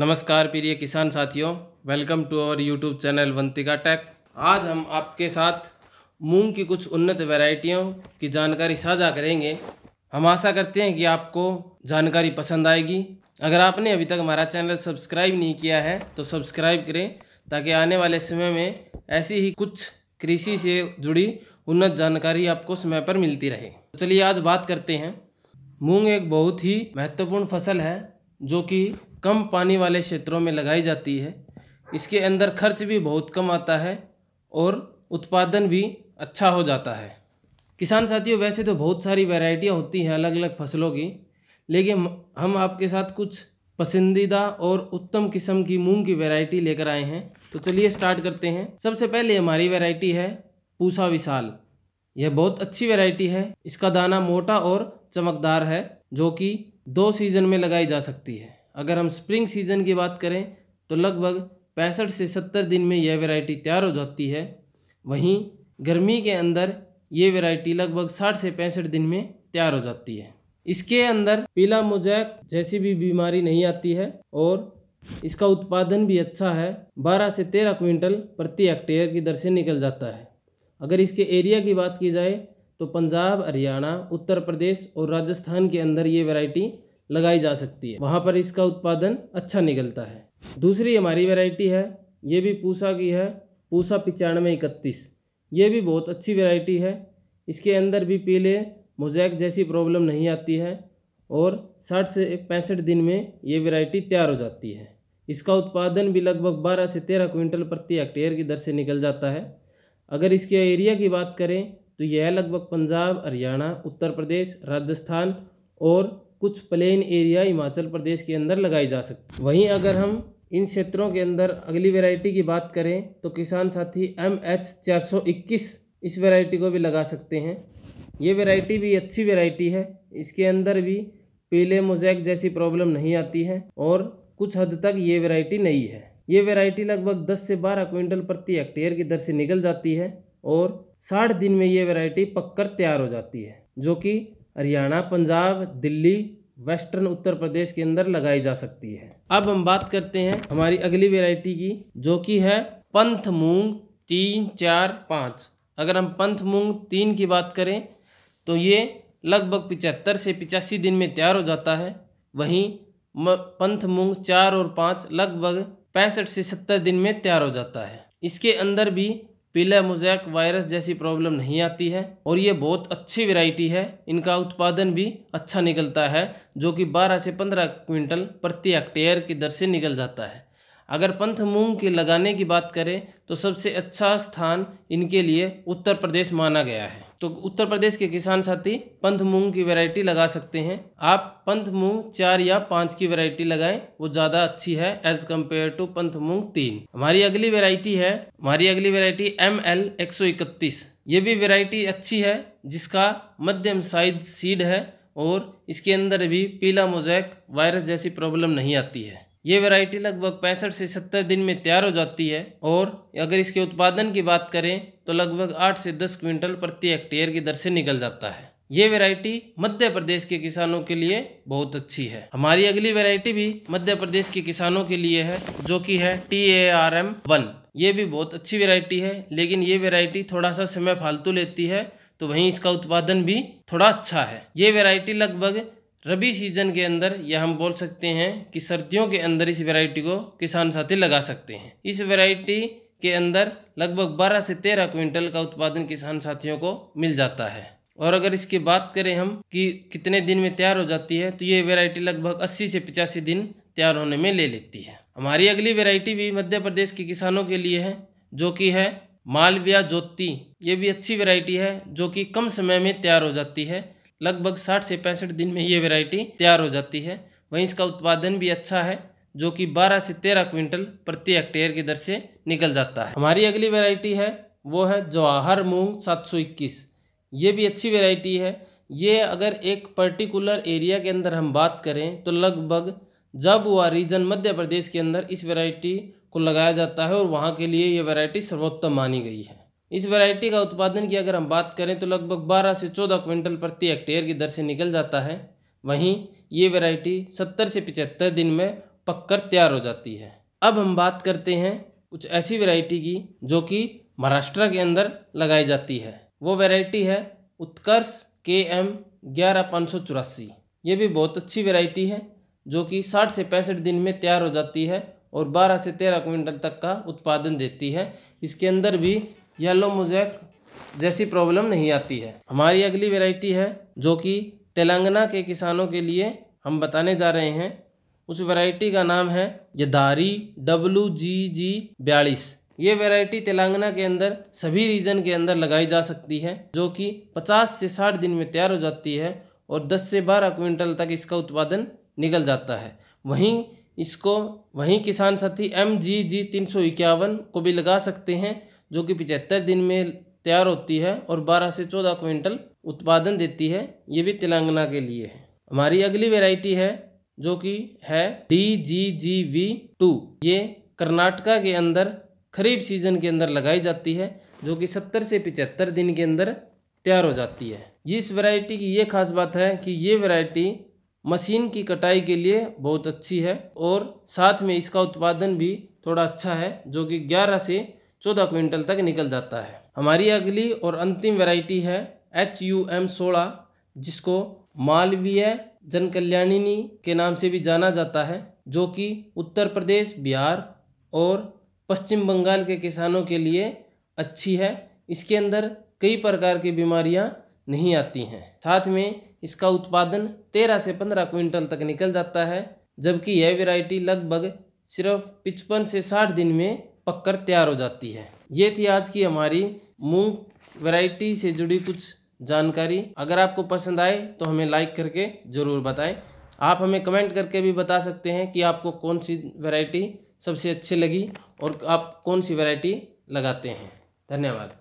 नमस्कार प्रिय किसान साथियों welcome to our YouTube channel Vantika tech आज हम आपके साथ मूंग की कुछ उन्नत वैरायटियों की जानकारी साझा करेंगे हम आशा करते हैं कि आपको जानकारी पसंद आएगी अगर आपने अभी तक हमारा चैनल सब्सक्राइब नहीं किया है तो सब्सक्राइब करें ताकि आने वाले समय में ऐसी ही कुछ कृषि से जुड़ी उन्नत जानकारी आपको समय पर मिलती रहे तो चलिए आज बात करते हैं मूंग एक बहुत ही महत्वपूर्ण फसल है जो कि कम पानी वाले क्षेत्रों में लगाई जाती है इसके अंदर खर्च भी बहुत कम आता है और उत्पादन भी अच्छा हो जाता है किसान साथियों वैसे तो बहुत सारी वैरायटियाँ होती हैं अलग अलग फसलों की लेकिन हम आपके साथ कुछ पसंदीदा और उत्तम किस्म की मूंग की वैरायटी लेकर आए हैं तो चलिए स्टार्ट करते हैं सबसे पहले हमारी वैरायटी है पूसा विशाल यह बहुत अच्छी वैरायटी है इसका दाना मोटा और चमकदार है जो कि दो सीज़न में लगाई जा सकती है अगर हम स्प्रिंग सीजन की बात करें तो लगभग पैंसठ से सत्तर दिन में यह वेराइटी तैयार हो जाती है वहीं गर्मी के अंदर ये वेराइटी लगभग साठ से पैंसठ दिन में तैयार हो जाती है इसके अंदर पीला मोजैक जैसी भी बीमारी नहीं आती है और इसका उत्पादन भी अच्छा है 12 से 13 क्विंटल प्रति हेक्टेयर की दर से निकल जाता है अगर इसके एरिया की बात की जाए तो पंजाब हरियाणा उत्तर प्रदेश और राजस्थान के अंदर ये वैरायटी लगाई जा सकती है वहाँ पर इसका उत्पादन अच्छा निकलता है दूसरी हमारी वैरायटी है ये भी पूसा की है पूसा पिचानवे इकतीस ये भी बहुत अच्छी वैरायटी है इसके अंदर भी पीले मोजैक जैसी प्रॉब्लम नहीं आती है और साठ से पैंसठ दिन में ये वैरायटी तैयार हो जाती है इसका उत्पादन भी लगभग बारह से तेरह क्विंटल प्रति हेक्टेयर की दर से निकल जाता है अगर इसके एरिया की बात करें तो यह लगभग पंजाब हरियाणा उत्तर प्रदेश राजस्थान और कुछ प्लेन एरिया हिमाचल प्रदेश के अंदर लगाई जा सकती वहीं अगर हम इन क्षेत्रों के अंदर अगली वैरायटी की बात करें तो किसान साथी एम एच चार सौ इक्कीस इस वैरायटी को भी लगा सकते हैं ये वैरायटी भी अच्छी वैरायटी है इसके अंदर भी पीले मोजैक जैसी प्रॉब्लम नहीं आती है और कुछ हद तक ये वैरायटी नई है ये वैरायटी लगभग 10 से 12 क्विंटल प्रति हेक्टेयर की दर से निकल जाती है और साठ दिन में ये वैरायटी पककर तैयार हो जाती है जो कि हरियाणा पंजाब दिल्ली वेस्टर्न उत्तर प्रदेश के अंदर लगाई जा सकती है अब हम बात करते हैं हमारी अगली वेराइटी की जो कि है पंथ मूंग तीन चार पाँच अगर हम पंथ मूंग तीन की बात करें तो ये लगभग पिचहत्तर से पिचासी दिन में तैयार हो जाता है वहीं पंथ मूंग चार और पाँच लगभग पैंसठ से सत्तर दिन में तैयार हो जाता है इसके अंदर भी पीला मोजैक वायरस जैसी प्रॉब्लम नहीं आती है और ये बहुत अच्छी वैरायटी है इनका उत्पादन भी अच्छा निकलता है जो कि 12 से 15 क्विंटल प्रति हेक्टेयर की दर से निकल जाता है अगर पंथ मूंग के लगाने की बात करें तो सबसे अच्छा स्थान इनके लिए उत्तर प्रदेश माना गया है तो उत्तर प्रदेश के किसान साथी पंथ मूंग की वैरायटी लगा सकते हैं आप पंथ मूंग चार या पाँच की वैरायटी लगाएं वो ज़्यादा अच्छी है एज कम्पेयर टू पंथ मूंग तीन हमारी अगली वेरायटी है हमारी अगली वेरायटी एम एल एक सौ इकतीस ये भी वेरायटी अच्छी है जिसका मध्यम साइज सीड है और इसके अंदर भी पीला मोजैक वायरस जैसी प्रॉब्लम नहीं आती है ये वैरायटी लगभग पैंसठ से सत्तर दिन में तैयार हो जाती है और अगर इसके उत्पादन की बात करें तो लगभग आठ से दस क्विंटल प्रति हेक्टेयर की दर से निकल जाता है ये वैरायटी मध्य प्रदेश के किसानों के लिए बहुत अच्छी है हमारी अगली वैरायटी भी मध्य प्रदेश के किसानों के लिए है जो कि है T A R M one ये भी बहुत अच्छी वैरायटी है लेकिन ये वैरायटी थोड़ा सा समय फालतू लेती है तो वहीं इसका उत्पादन भी थोड़ा अच्छा है ये वैरायटी लगभग रबी सीज़न के अंदर यह हम बोल सकते हैं कि सर्दियों के अंदर इस वैरायटी को किसान साथी लगा सकते हैं इस वैरायटी के अंदर लगभग 12 से 13 क्विंटल का उत्पादन किसान साथियों को मिल जाता है और अगर इसकी बात करें हम कि कितने दिन में तैयार हो जाती है तो ये वैरायटी लगभग 80 से 85 दिन तैयार होने में ले लेती है हमारी अगली वेरायटी भी मध्य प्रदेश के किसानों के लिए है जो कि है मालविया ज्योति ये भी अच्छी वेरायटी है जो कि कम समय में तैयार हो जाती है लगभग साठ से पैंसठ दिन में ये वेराइटी तैयार हो जाती है वहीं इसका उत्पादन भी अच्छा है जो कि 12 से 13 क्विंटल प्रति हेक्टेयर की दर से निकल जाता है हमारी अगली वेराइटी है वो है जवाहर मूंग 721 ये भी अच्छी वेराइटी है ये अगर एक पर्टिकुलर एरिया के अंदर हम बात करें तो लगभग जब हुआ रीजन मध्य प्रदेश के अंदर इस वेराइटी को लगाया जाता है और वहाँ के लिए ये वेराइटी सर्वोत्तम मानी गई है इस वैरायटी का उत्पादन की अगर हम बात करें तो लगभग 12 से 14 क्विंटल प्रति हेक्टेयर की दर से निकल जाता है वहीं ये वैरायटी 70 से 75 दिन में पककर तैयार हो जाती है अब हम बात करते हैं कुछ ऐसी वैरायटी की जो कि महाराष्ट्र के अंदर लगाई जाती है वो वैरायटी है उत्कर्ष के एम ग्यारह पाँच सौ चौरासी ये भी बहुत अच्छी वेराइटी है जो कि साठ से पैंसठ दिन में तैयार हो जाती है और 12 से 13 क्विंटल तक का उत्पादन देती है इसके अंदर भी येलो मोजैक जैसी प्रॉब्लम नहीं आती है हमारी अगली वेराइटी है जो कि तेलंगाना के किसानों के लिए हम बताने जा रहे हैं उस वैरायटी का नाम है यदारी डब्लू जी जी बयालीस ये वैरायटी तेलंगाना के अंदर सभी रीजन के अंदर लगाई जा सकती है जो कि 50 से 60 दिन में तैयार हो जाती है और 10 से 12 क्विंटल तक इसका उत्पादन निकल जाता है वहीं इसको वहीं किसान साथी एम जी जी तीन सौ इक्यावन को भी लगा सकते हैं जो कि पिचहत्तर दिन में तैयार होती है और बारह से चौदह क्विंटल उत्पादन देती है ये भी तेलंगाना के लिए है हमारी अगली वेराइटी है जो कि है D G G V two ये कर्नाटका के अंदर खरीफ सीजन के अंदर लगाई जाती है जो कि सत्तर से पिचहत्तर दिन के अंदर तैयार हो जाती है इस वेराइटी की ये खास बात है कि ये वेराइटी मशीन की कटाई के लिए बहुत अच्छी है और साथ में इसका उत्पादन भी थोड़ा अच्छा है जो कि 11 से चौदह क्विंटल तक निकल जाता है हमारी अगली और अंतिम वेराइटी है एच यू एम सोलह जिसको मालवीय जन कल्याणिनी के नाम से भी जाना जाता है जो कि उत्तर प्रदेश बिहार और पश्चिम बंगाल के किसानों के लिए अच्छी है इसके अंदर कई प्रकार की बीमारियां नहीं आती हैं साथ में इसका उत्पादन 13 से 15 क्विंटल तक निकल जाता है जबकि यह वेराइटी लगभग सिर्फ पिचपन से 60 दिन में पक कर तैयार हो जाती है ये थी आज की हमारी मूंग वैरायटी से जुड़ी कुछ जानकारी अगर आपको पसंद आए तो हमें लाइक करके ज़रूर बताएं आप हमें कमेंट करके भी बता सकते हैं कि आपको कौन सी वैरायटी सबसे अच्छी लगी और आप कौन सी वैरायटी लगाते हैं धन्यवाद